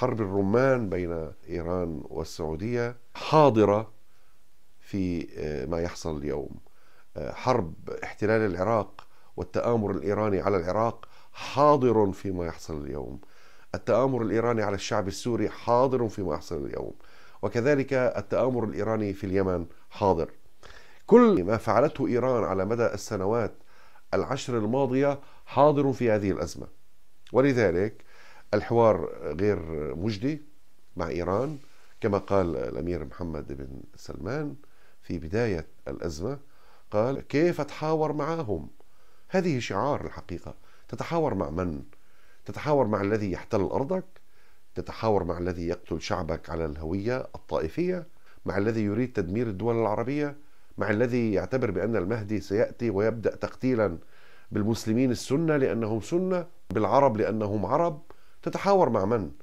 حرب الرمان بين ايران والسعوديه حاضره في آه، ما يحصل اليوم آه، حرب احتلال العراق والتآمر الإيراني على العراق حاضر فيما يحصل اليوم التآمر الإيراني على الشعب السوري حاضر فيما يحصل اليوم وكذلك التآمر الإيراني في اليمن حاضر كل ما فعلته إيران على مدى السنوات العشر الماضية حاضر في هذه الأزمة ولذلك الحوار غير مجدي مع إيران كما قال الأمير محمد بن سلمان في بداية الأزمة قال كيف أتحاور معهم هذه شعار الحقيقة تتحاور مع من؟ تتحاور مع الذي يحتل أرضك تتحاور مع الذي يقتل شعبك على الهوية الطائفية مع الذي يريد تدمير الدول العربية مع الذي يعتبر بأن المهدي سيأتي ويبدأ تقتيلا بالمسلمين السنة لأنهم سنة بالعرب لأنهم عرب تتحاور مع من